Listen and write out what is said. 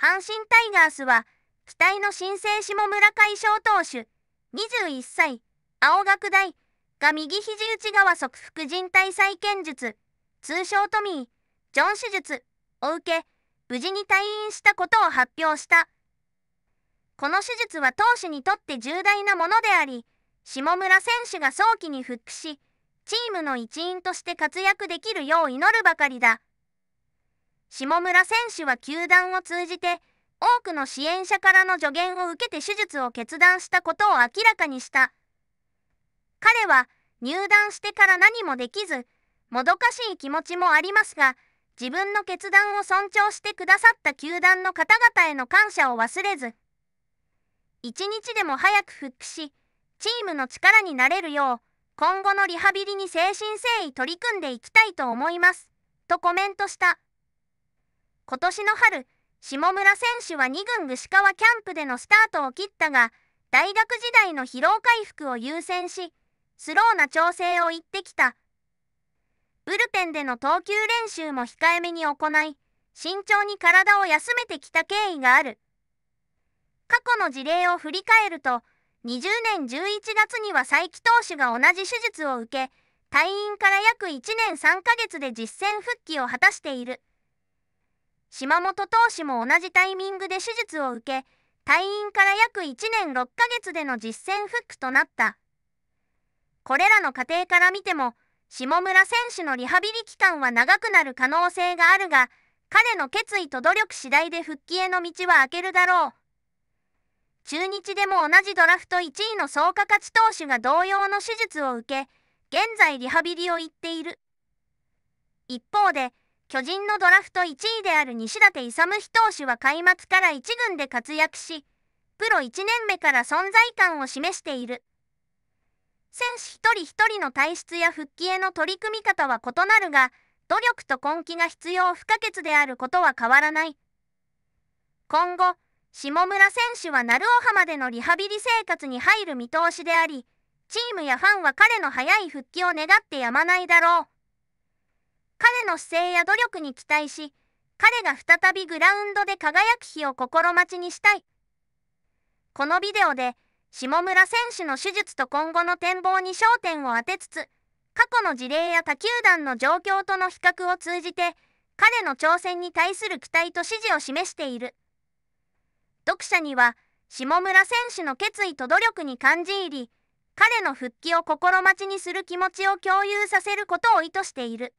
阪神タイガースは、期待の新生下村海翔投手、21歳、青学大、が右肘内側側腹靭帯再建術、通称トミー、ジョン手術、を受け、無事に退院したことを発表した。この手術は投手にとって重大なものであり、下村選手が早期に復帰し、チームの一員として活躍できるよう祈るばかりだ。下村選手は球団を通じて多くの支援者からの助言を受けて手術を決断したことを明らかにした彼は入団してから何もできずもどかしい気持ちもありますが自分の決断を尊重してくださった球団の方々への感謝を忘れず一日でも早く復帰しチームの力になれるよう今後のリハビリに誠心誠意取り組んでいきたいと思いますとコメントした。今年の春、下村選手は2軍志川キャンプでのスタートを切ったが、大学時代の疲労回復を優先し、スローな調整を言ってきた。ブルペンでの投球練習も控えめに行い、慎重に体を休めてきた経緯がある。過去の事例を振り返ると、20年11月には佐伯投手が同じ手術を受け、退院から約1年3ヶ月で実戦復帰を果たしている。島本投手も同じタイミングで手術を受け退院から約1年6ヶ月での実戦復帰となったこれらの過程から見ても下村選手のリハビリ期間は長くなる可能性があるが彼の決意と努力次第で復帰への道は開けるだろう中日でも同じドラフト1位の総価価値投手が同様の手術を受け現在リハビリを行っている一方で巨人のドラフト1位である西舘勇投手は開幕から1軍で活躍し、プロ1年目から存在感を示している。選手一人一人の体質や復帰への取り組み方は異なるが、努力と根気が必要不可欠であることは変わらない。今後、下村選手は鳴尾浜でのリハビリ生活に入る見通しであり、チームやファンは彼の早い復帰を願ってやまないだろう。彼の姿勢や努力に期待し、彼が再びグラウンドで輝く日を心待ちにしたい。このビデオで、下村選手の手術と今後の展望に焦点を当てつつ、過去の事例や他球団の状況との比較を通じて、彼の挑戦に対する期待と支持を示している。読者には、下村選手の決意と努力に感じ入り、彼の復帰を心待ちにする気持ちを共有させることを意図している。